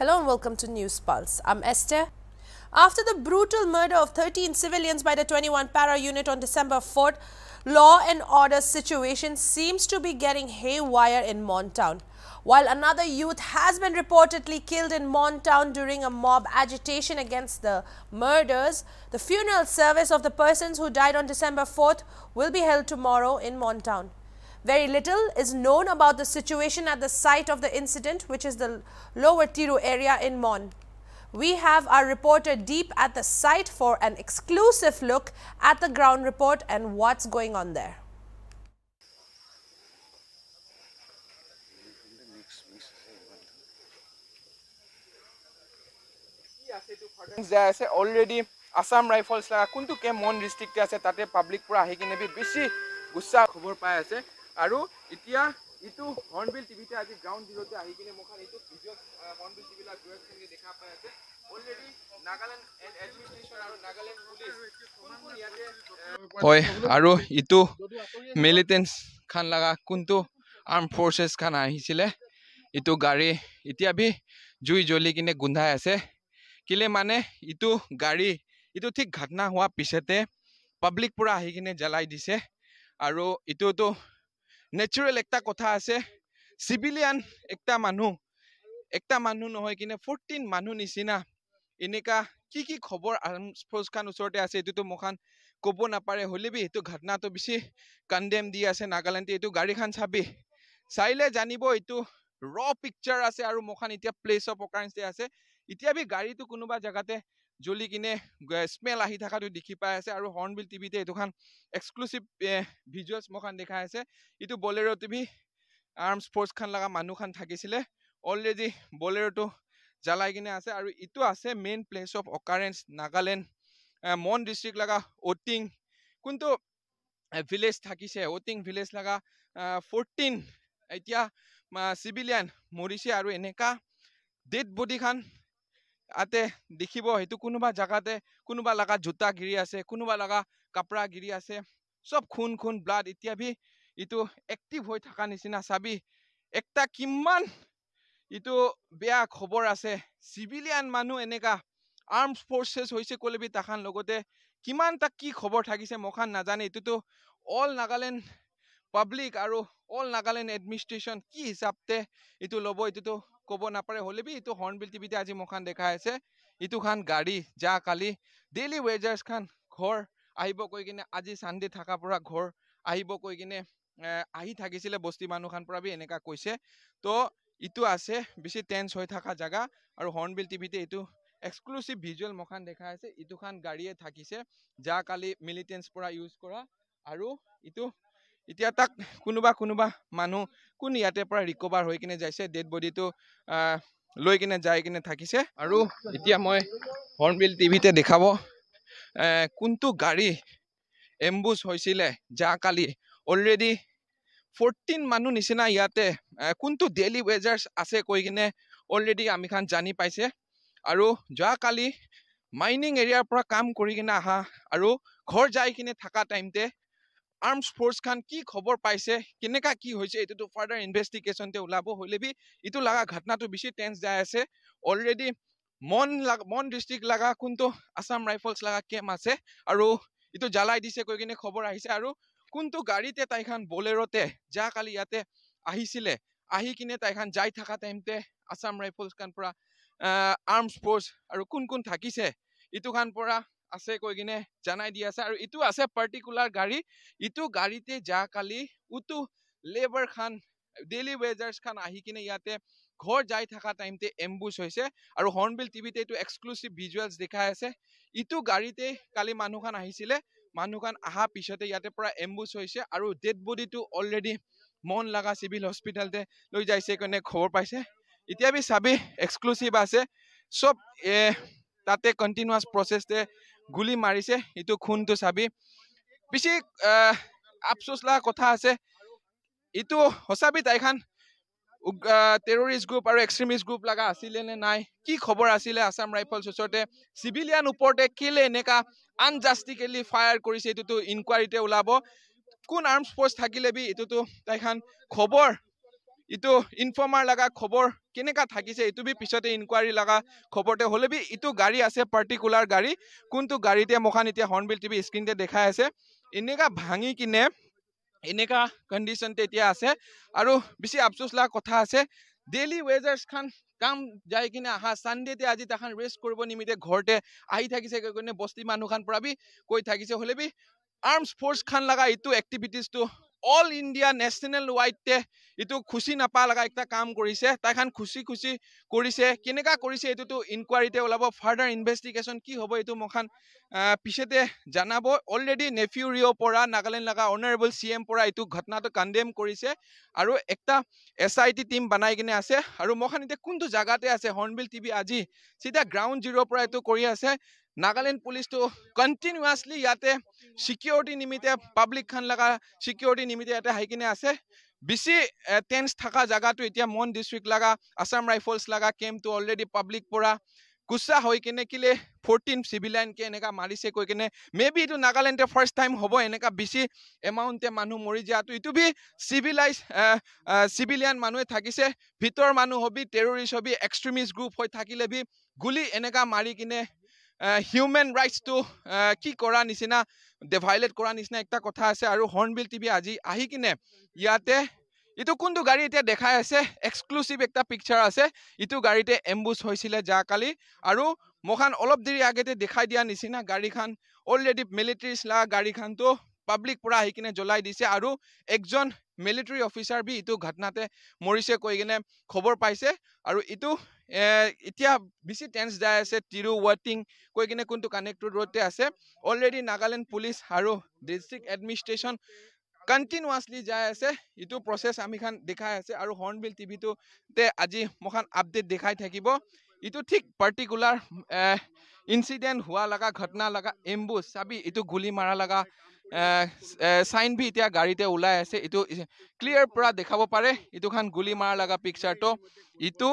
Hello and welcome to News Pulse. I'm Esther. After the brutal murder of 13 civilians by the 21 para unit on December 4th, law and order situation seems to be getting haywire in Montown. While another youth has been reportedly killed in Montown during a mob agitation against the murders, the funeral service of the persons who died on December 4th will be held tomorrow in Montown. Very little is known about the situation at the site of the incident, which is the lower Tiru area in Mon. We have our reporter deep at the site for an exclusive look at the ground report and what's going on there. আছে already Assam Rifles লাগা কোনটো camp মন ডিষ্ট্ৰিক্টে আছে তাতে public পৰা আহি আৰু এতিয়া এইটো হৰ্ণবিল টিভিতে আজি গ্ৰাউণ্ড জিৰ'তে আহি কিনে মোক এইটো ভিডিঅ' হৰ্ণবিল টিভিলাক দেখা পাই আছে অলৰেডি নাগালেণ্ড এডমিনিষ্ট্ৰেশ্যন আৰু নাগালেণ্ড পুলিচ হয় আৰু ইটো মিলিটেণ্ট খান লগা কোনটো আৰ্ম ফৰ্চেছ খান আহিছিলে ইটো গাড়ী এতিয়া বি জুই জ্বলি কিনে গোন্ধাই আছে কিলে মানে ইটো গাড়ী ইটো ঠিক ঘটনা হোৱা পিছতে পাব্লিক পৰা আহি কিনে জ্বলাই দিছে আৰু ইটোতো নেচাৰেল একটা কথা আছে চিভিলিয়ান একটা মানুহ একটা মানুহ নহয় কিনে ফৰ্টিন মানুহ নিচিনা এনেকা কি কি খবৰ আৰ্মছ ফৰ্চখন ওচৰতে আছে এইটোতো মোখান ক'ব নাপাৰে হ'লেবি এইটো ঘটনাটো বেছি কণ্ডেম দি আছে নাগালেণ্ডে এইটো গাড়ীখন চাবি চাইলে জানিব এইটো ৰ পিকচাৰ আছে আৰু মোখান এতিয়া প্লেচ অফ অকাৰেঞ্চে আছে এতিয়া বি গাড়ীটো কোনোবা জেগাতে জ্বলি কিনে স্মেল আহি থকাটো দেখি পাই আছে আৰু হৰ্ণবিল টিভিতে এইখন এক্সক্লুচিভ ভিজুৱেলচ মোখান দেখাই আছে এইটো বলেৰ' টিভি আৰ্মচ ফৰ্চখন লগা মানুহখন থাকিছিলে অলৰেডি বলেৰ'টো জ্বলাই কিনে আছে আৰু এইটো আছে main place of occurrence Nagaland Mon district লগা অটিং কোনটো ভিলেজ থাকিছে অটিং ভিলেজ লগা ফৰ্টিন এতিয়া চিভিলিয়ান মৰিছে আৰু এনেকা ডেড বডিখান ইয়াতে দেখিব সেইটো কোনোবা জেগাতে কোনোবা লগা জোতা গিৰি আছে কোনোবা লগা কাপোৰা গিৰি আছে চব খুন খুন ব্লাড এতিয়া ভি এইটো এক্টিভ হৈ থকা নিচিনা চাবি একটা কিমান এইটো বেয়া খবৰ আছে চিভিলিয়ান মানুহ এনেকা আৰ্ম ফৰ্চেছ হৈছে কলেবি তাখান লগতে কিমান তাক কি খবৰ থাকিছে মখান নাজানে এইটোতো অল নাগালেণ্ড পাব্লিক আৰু অল নাগালেণ্ড এডমিনিষ্ট্ৰেশ্যন কি হিচাপতে এইটো ল'ব এইটোতো ক'ব নাপাৰে হ'লে বি এইটো হৰ্ণবিল টিভিতে আজি মোখান দেখাই আছে ইটোখন গাড়ী যা কালি ডেইলি ৱেজাৰ্ছখন ঘৰ আহিব কৈ কিনে আজি চানডে থকাৰ পৰা ঘৰ আহিব কৈ কিনে আহি থাকিছিলে বস্তি মানুহখন পৰা বি এনেকুৱা কৈছে তো ইটো আছে বেছি টেঞ্চ হৈ থকা জেগা আৰু হৰ্ণবিল টিভিতে এইটো এক্সক্লুচিভ ভিজুৱেল মোখান দেখাই আছে ইটোখন গাড়ীয়ে থাকিছে যা কালি মিলিটেঞ্চ পৰা ইউজ কৰা আৰু ইটো এতিয়া তাক কোনোবা কোনোবা মানুহ কোন ইয়াতে পৰা ৰিকভাৰ হৈ কিনে যাইছে ডেড বডিটো লৈ কিনে যাই কিনে থাকিছে আৰু এতিয়া মই হৰ্ণবিল টিভিতে দেখাব কোনটো গাড়ী এম্বুজ হৈছিলে যাকালি অলৰেডি ফৰ্টিন মানুহ নিচিনা ইয়াতে কোনটো ডেইলি ৱেজাৰ্ছ আছে কৈ কিনে অলৰেডি আমি খান জানি পাইছে আৰু যোৱাকালি মাইনিং এৰিয়াৰ পৰা কাম কৰি কিনে অহা আৰু ঘৰ যাই কিনে থকা টাইমতে আৰ্ম ফৰ্চ কি খবৰ পাইছে কেনেকুৱা কি হৈছে এইটোতো ফাৰ্ডাৰ ইনভেষ্টিগেশ্যন তেওঁ ওলাব হ'লে বি ইটো লগা ঘটনাটো বেছি টেঞ্চ যাই আছে অলৰেডি মন লাগা মন ডিষ্ট্ৰিক্ট লগা কোনটো আছাম ৰাইফলছ লগা কেম্প আছে আৰু ইটো জ্বলাই দিছে কৈ কিনে খবৰ আহিছে আৰু কোনটো গাড়ীতে তাইখন বলেৰতে যা কালি ইয়াতে আহিছিলে আহি কিনে তাইখন যাই থকা টাইমতে আছাম ৰাইফলছখান পৰা আৰ্ম ফৰ্চ আৰু কোন কোন থাকিছে ইটো খান পৰা আছে কৈ কিনে জনাই দি আছে আৰু ইটো আছে পাৰ্টিকুলাৰ গাড়ী ইটো গাড়ীতে যা কালি উটো লেবাৰ খান ডেইলি ৱেজাৰ্ছ খান আহি কিনে ইয়াতে ঘৰ যাই থকা টাইমতে এম্বুজ হৈছে আৰু হৰ্ণবিল টিভিতে এইটো এক্সক্লুচিভ ভিজুৱেলছ দেখাই আছে ইটো গাড়ীতে কালি মানুহখন আহিছিলে মানুহখন অহা পিছতে ইয়াতে পৰা এম্বুজ হৈছে আৰু ডেড বডিটো অলৰেডি মন লগা চিভিল হস্পিটেলতে লৈ যাইছে কাৰণে খবৰ পাইছে এতিয়া বি চাবি এক্সক্লুচিভ আছে চব তাতে কণ্টিনিউৱাছ প্ৰচেছতে গুলি মাৰিছে এইটো খুনটো চাবি পিছে আফচোচ লগা কথা আছে এইটো সঁচাবি তাইখান টেৰৰিষ্ট গ্ৰুপ আৰু এক্সট্ৰিমিষ্ট গ্ৰুপ লগা আছিলে নে নাই কি খবৰ আছিলে আছাম ৰাইফলছ ওচৰতে চিভিলিয়ান ওপৰতে কেলে এনেকা আনজাষ্টিকেলি ফায়াৰ কৰিছে এইটোতো ইনকুৱাৰীতে ওলাব কোন আৰ্মছ ফৰ্চ থাকিলে বি এইটোতো তাইখান খবৰ ইটো ইনফৰ্মাৰ লগা খবৰ কেনেকুৱা থাকিছে এইটো বি পিছতে ইনকুৱাৰী লগা খবৰতে হ'লে বি ইটো গাড়ী আছে পাৰ্টিকুলাৰ গাড়ী কোনটো গাড়ীতে মোখান এতিয়া হৰ্ণবিল টিভি স্ক্ৰীণতে দেখাই আছে এনেকুৱা ভাঙি কিনে এনেকুৱা কণ্ডিশ্যনতে এতিয়া আছে আৰু বেছি আফচোচ লগা কথা আছে ডেইলি ৱেজাৰ্ছখন কাম যাই কিনে অহা ছানডেতে আজি তাহান ৰেষ্ট কৰিব নিমিতে ঘৰতে আহি থাকিছে কৈ বস্তি মানুহখন পৰা বি কৈ থাকিছে হ'লে বি আৰ্মছ ফৰ্চখন লগা এইটো এক্টিভিটিজটো অল ইণ্ডিয়া নেশ্যনেল ৱাইডে এইটো খুচি নাপা লগা এটা কাম কৰিছে তাইখন খুচি খুচি কৰিছে কেনেকুৱা কৰিছে এইটোতো ইনকুৱাৰীতে ওলাব ফাৰ্ডাৰ ইনভেষ্টিগেশ্যন কি হ'ব এইটো মোখান পিছতে জনাব অলৰেডি নেফিউৰিঅ' পৰা নাগালেণ্ড লগা অনাৰেবল চি এম পৰা এইটো ঘটনাটো কাণ্ডেম কৰিছে আৰু এটা এছ আই টি টিম বনাই কিনে আছে আৰু মোখান এতিয়া কোনটো জেগাতে আছে হৰ্ণবিল টিভি আজি চিধা গ্ৰাউণ্ড জিৰ'ৰ পৰা এইটো কৰি আছে নাগালেণ্ড পুলিচটো কণ্টিনিউৱাছলি ইয়াতে চিকিউৰিটি নিমিত্তে পাব্লিক খান লগা চিকিউৰিটি নিমিত্তে ইয়াতে আহি কিনে আছে বেছি টেন্স থকা জেগাটো এতিয়া মন ডিষ্ট্ৰিক্ট লগা আছাম ৰাইফলছ লগা কেম্পটো অলৰেডি পাব্লিক পৰা কুচা হৈ কিনে কেলে ফৰ্টিন চিভিল লাইনকে এনেকুৱা মাৰিছে কৈ কিনে মে বি এইটো নাগালেণ্ডে ফাৰ্ষ্ট টাইম হ'ব এনেকুৱা বেছি এমাউণ্টে মানুহ মৰি যোৱাটো এইটো বি চিভিলাইজ চিভিলিয়ান মানুহে থাকিছে ভিতৰৰ মানুহ হবি টেৰৰিষ্ট হবি এক্সট্ৰিমিষ্ট গ্ৰুপ হৈ থাকিলে বি গুলি এনেকুৱা মাৰি কিনে হিউমেন ৰাইটছটো কি কৰা নিচিনা ডেভাইলেট কৰা নিচিনা এটা কথা আছে আৰু হৰ্ণবিল টিভি আজি আহি কিনে ইয়াতে এইটো কোনটো গাড়ী এতিয়া দেখাই আছে এক্সক্লুচিভ এটা পিকচাৰ আছে ইটো গাড়ীতে এম্বুজ হৈছিলে যাকালি আৰু মোখান অলপ দেৰি আগতে দেখাই দিয়া নিচিনা গাড়ীখন অলৰেডি মিলিটেৰী চলা গাড়ীখনটো পাব্লিক পৰা আহি কিনে জ্বলাই দিছে আৰু একজন মিলিটাৰী অফিচাৰ বি ইটো ঘটনাতে মৰিছে কৈ কিনে খবৰ পাইছে আৰু ইটো এতিয়া বেছি টেন্স যাই আছে তিৰু ৱাৰ্টিং কৈ কিনে কোনটো কানেক্টেড ৰোডতে আছে অলৰেডি নাগালেণ্ড পুলিচ আৰু ডিষ্ট্ৰিক্ট এডমিনিষ্ট্ৰেশ্যন কণ্টিনিউৱাছলি যাই আছে ইটো প্ৰচেছ আমিখান দেখাই আছে আৰু হৰ্ণবিল টিভিটোতে আজি মোখান আপডেট দেখাই থাকিব ইটো ঠিক পাৰ্টিকুলাৰ ইঞ্চিডেণ্ট হোৱা লগা ঘটনা লগা এম্বুজ চাবি ইটো গুলি মাৰা লগা চাইন বি এতিয়া গাড়ীতে ওলাই আছে এইটো ক্লিয়াৰ পৰা দেখাব পাৰে এইটোখন গুলি মৰা লগা পিকচাৰটো ইটো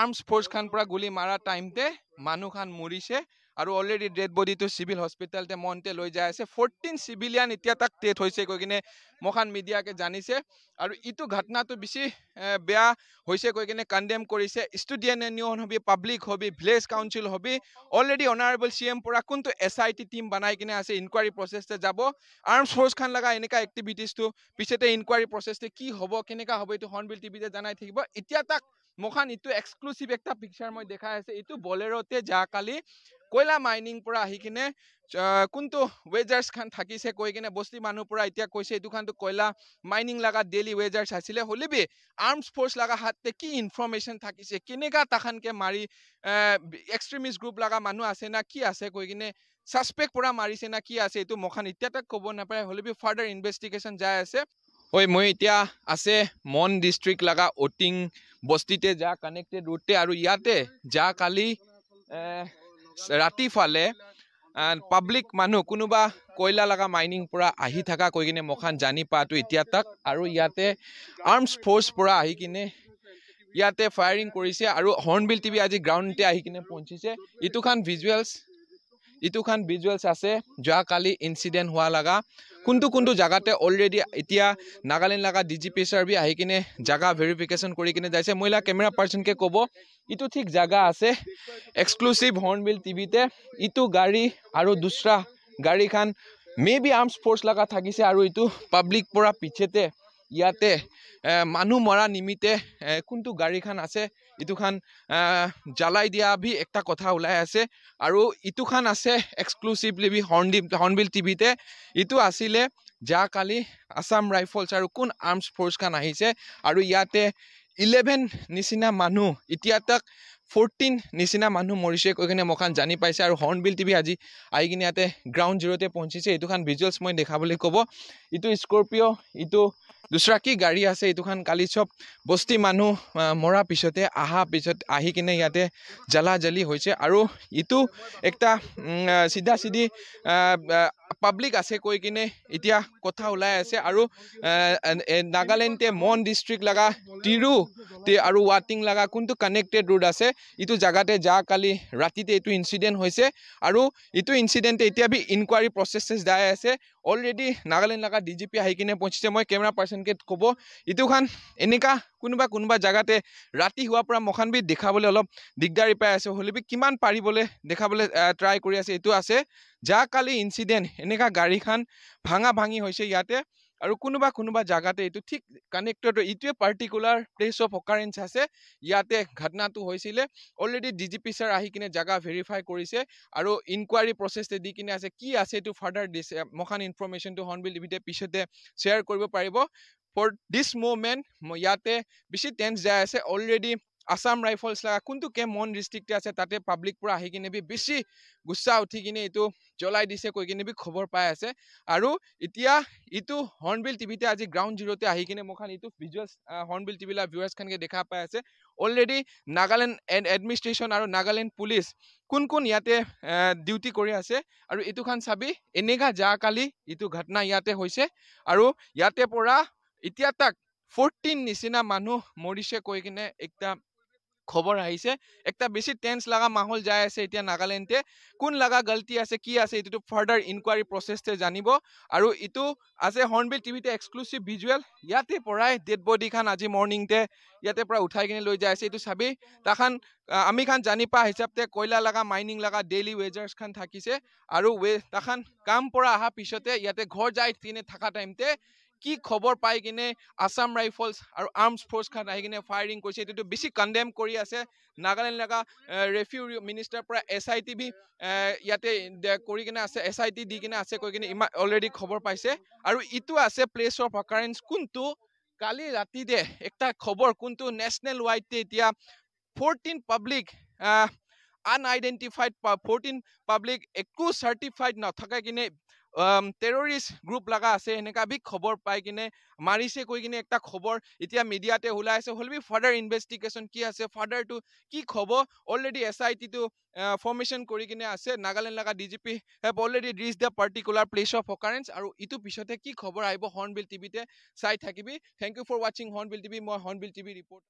আৰ্মছ ফৰ্চখন পৰা গুলি মৰা টাইমতে মানুহখন মৰিছে আৰু অলৰেডি ডেড বডিটো চিভিল হস্পিটেলতে মনতে লৈ যায় আছে ফৰ্টিন চিভিলিয়ান এতিয়া তাক ডেথ হৈছে গৈ কিনে মহান মিডিয়াকে জানিছে আৰু ইটো ঘটনাটো বেছি বেয়া হৈছে কৈ কিনে কণ্ডেম কৰিছে ষ্টুডেণ্ট ইউনিয়ন হবি পাব্লিক হবি ভিলেজ কাউঞ্চিল হবি অলৰেডি অনাৰেবল চি এম পৰা কোনটো এছ আই টি টিম বনাই কিনে আছে ইনকুৱাৰী প্ৰচেছতে যাব আৰ্মছ ফৰ্চখন লগা এনেকুৱা এক্টিভিটিজটো পিছতে ইনকুৱাৰী প্ৰচেছটো কি হ'ব কেনেকুৱা হ'ব এইটো হৰ্ণবিল টিভিতে জনাই থাকিব এতিয়া তাক মোখান ইটো এক্সক্লুচিভ এটা পিকচাৰ মই দেখাই আছে এইটো বলেৰতে যা কালি কয়লা মাইনিং পৰা আহি কিনে কোনটো ৱেজাৰ্ছ খান থাকিছে কৈ কিনে বস্তি মানুহৰ পৰা এতিয়া কৈছে এইটো খানটো কয়লা মাইনিং লগা ডেইলি ৱেজাৰ্ছ আছিলে হলিবি আৰ্মছ ফৰ্চ লগা হাততে কি ইনফৰ্মেশ্যন থাকিছে কেনেকুৱা তাখানকে মাৰি এক্সট্ৰিমিষ্ট গ্ৰুপ লগা মানুহ আছে না কি আছে কৈ কিনে ছাছপেক্ট পৰা মাৰিছে না কি আছে এইটো মখান এতিয়াতে ক'ব নাপায় হলিবি ফাৰ্ডাৰ ইনভেষ্টিগেশ্যন যাই আছে ঐ মই এতিয়া আছে মন ডিষ্ট্ৰিক্ট লগা অটিং বস্তিতে যা কানেক্টেড ৰুটে আৰু ইয়াতে যা কালি ৰাতিফালে পাব্লিক মানুহ কোনোবা কয়লা লগা মাইনিং পৰা আহি থকা কৈ কিনে মখান জানি পোৱাটো এতিয়া তাক আৰু ইয়াতে আৰ্মছ ফৰ্চ পৰা আহি কিনে ইয়াতে ফায়াৰিং কৰিছে আৰু হৰ্ণবিল টিভি আজি গ্ৰাউণ্ডতে আহি কিনে পহঁচিছে ইটোখন ভিজুৱেলছ ইটো খান ভিজুয়েলছ আছে কালি ইনচিডেণ্ট হোৱা লগা কোনটো কোনটো জেগাতে অলৰেডি এতিয়া নাগালেণ্ড লগা ডি জি পি চাৰ্ভি আহি কিনে জেগা ভেৰিফিকেশ্যন কৰি কিনে যাইছে মহিলা কেমেৰা পাৰ্চনকে ক'ব ইটো ঠিক জেগা আছে এক্সক্লুচিভ হৰ্ণবিল টিভিতে ইটো গাড়ী আৰু দোচৰা গাড়ীখন মে বি আৰ্মছ ফ'ৰ্চ লগা থাকিছে আৰু ইটো পাব্লিক পৰা পিছেতে ইয়াতে মানুহ মৰা নিমিত্তে কোনটো গাড়ীখন আছে ইটোখন জ্বলাই দিয়া বি একটা কথা ওলাই আছে আৰু ইটোখন আছে এক্সক্লুচিভলি বি হৰ্ণডিম হৰ্ণবিল টিভিতে ইটো আছিলে যা কালি আসাম ৰাইফলছ আৰু কোন আৰ্মছ ফৰ্চখন আহিছে আৰু ইয়াতে ইলেভেন নিচিনা মানুহ এতিয়া তাক ফৰ্টিন নিচিনা মানুহ মৰিছে কৈ কিনে মোখান জানি পাইছে আৰু হৰ্ণবিল টিভি আজি আহি কিনে ইয়াতে গ্ৰাউণ্ড জিৰ'তে পহঞ্চিছে এইটোখন ভিজুৱেলছ মই দেখাবলৈ ক'ব ইটো স্কৰপিঅ' ইটো দুচৰা কি গাড়ী আছে এইটোখন কালি চব বস্তি মানুহ মৰা পিছতে অহা পিছত আহি কিনে ইয়াতে জ্বালা জ্বালি হৈছে আৰু ইটো একটা চিধা চিধি পাব্লিক আছে কৈ কিনে এতিয়া কথা ওলাই আছে আৰু নাগালেণ্ডে মন ডিষ্ট্ৰিক্ট লগা তিৰু আৰু ৱাটিং লগা কোনটো কানেক্টেড ৰোড আছে এইটো জেগাতে যা কালি ৰাতিতে এইটো ইঞ্চিডেণ্ট হৈছে আৰু ইটো ইঞ্চিডেণ্টে এতিয়া বি ইনকুৱাৰী প্ৰচেছেছ যাই আছে অলৰেডি নাগালেণ্ড লগা ডি জি পি আহি কিনে পঁচিছে মই কেমেৰা পাৰ্চনকে ক'ব এইটো খান এনেকুৱা কোনোবা কোনোবা জেগাতে ৰাতি হোৱাৰ পৰা মখানবিধ দেখাবলৈ অলপ দিগদাৰি পাই আছে হ'লেবি কিমান পাৰিবলৈ দেখাবলৈ ট্ৰাই কৰি আছে এইটো আছে যাকালি ইনচিডেণ্ট এনেকুৱা গাড়ীখন ভাঙা ভাঙি হৈছে ইয়াতে আৰু কোনোবা কোনোবা জেগাতে এইটো ঠিক কানেক্টেড এইটোৱে পাৰ্টিকুলাৰ প্লেচ অফ অকাৰেঞ্চ আছে ইয়াতে ঘটনাটো হৈছিলে already D G P sir আহি কিনে জেগা ভেৰিফাই কৰিছে আৰু ইনকুৱাৰী প্ৰচেছটো দি কিনে আছে কি আছে এইটো ফাৰ্ডাৰ দিছে মখান ইনফৰমেশ্যনটো হৰ্ণবিল টিভিতে পিছতে শ্বেয়াৰ কৰিব পাৰিব ফৰ দিছ মই ইয়াতে বেছি টেঞ্চ যাই আছে অলৰেডি আসাম ৰাইফলছ লগা কোনটো কে মন ডিষ্ট্ৰিক্টে আছে তাতে পাব্লিক পৰা আহি কিনে বি বেছি গুচা উঠি কিনে এইটো জ্বলাই দিছে কৈ কিনে বি খবৰ পাই আছে আৰু এতিয়া ইটো হৰ্ণবিল টিভিতে আজি গ্ৰাউণ্ড জিৰ'তে আহি কিনে মোক খালি ইটো ভিজুৱেলছ হৰ্ণবিল টিভিলা ভিউৱাৰ্ছখনকে দেখা পাই আছে অলৰেডি নাগালেণ্ড এডমিনিষ্ট্ৰেশ্যন আৰু নাগালেণ্ড পুলিচ কোন কোন ইয়াতে ডিউটি কৰি আছে আৰু এইটোখন চাবি এনেকা যা কালি ইটো ঘটনা ইয়াতে হৈছে আৰু ইয়াতে পৰা এতিয়া তাক ফৰ্টিন নিচিনা মানুহ মৰিছে কৈ কিনে একটা খবৰ আহিছে একটা বেছি টেন্স লগা মাহল যাই আছে এতিয়া নাগালেণ্ডে কোন লগা গল্তি আছে কি আছে এইটোতো ফাৰ্ডাৰ ইনকুৱাৰী প্ৰচেছটোৱে জানিব আৰু এইটো আছে হৰ্ণবিল টিভিতে এক্সক্লুচিভ ভিজুৱেল ইয়াতে পৰাই ডেড বডিখান আজি মৰ্ণিংতে ইয়াতে পৰা উঠাই কিনে লৈ যাই আছে এইটো চাবি তাখন আমি খান জানি পোৱা হিচাপে কয়লা লগা মাইনিং লগা ডেইলি ৱেজাৰ্ছখন থাকিছে আৰু ৱে তাখন কাম পৰা অহা পিছতে ইয়াতে ঘৰ যাই কিনে থকা টাইমতে কি খবৰ পাই কিনে আছাম ৰাইফলছ আৰু আৰ্মছ ফৰ্চখন আহি কিনে ফায়াৰিং কৰিছে এইটো বেছি কণ্ডেম কৰি আছে নাগালেণ্ড এলেকা ৰেফিউ মিনিষ্টাৰ পৰা এছ আই টি বি ইয়াতে কৰি কিনে আছে এছ আই টি দি কিনে আছে কৈ কিনে ইমান অলৰেডি খবৰ পাইছে আৰু ইটো আছে প্লেচ অফ অকাৰেঞ্চ কোনটো কালি ৰাতিতে এটা খবৰ কোনটো নেশ্যনেল ৱাইডতে এতিয়া fourteen public unidentified fourteen public একো চাৰ্টিফাইড নথকাই কিনে টেৰৰিষ্ট গ্ৰুপ লগা আছে সেনেকুৱা বি খবৰ পাই কিনে মাৰিছে কৈ কিনে এটা খবৰ এতিয়া মিডিয়াতে ওলাই আছে হলবি বি ফাৰ্ডাৰ ইনভেষ্টিগেশ্যন কি আছে ফাৰ্ডাৰটো কি খবৰ অলৰেডি এছ আই টিটো ফৰ্মেশ্যন কৰি কিনে আছে নাগালেণ্ড লগা D G P have already reach the particular place of occurrence আৰু ইটো পিছতে কি খবৰ আহিব হৰ্ণবিল টিভিতে চাই থাকিবি থেংক ইউ ফৰ ৱাচিং হৰ্ণবিল টিভি মই হৰ্ণবিল টিভি ৰিপৰ্ট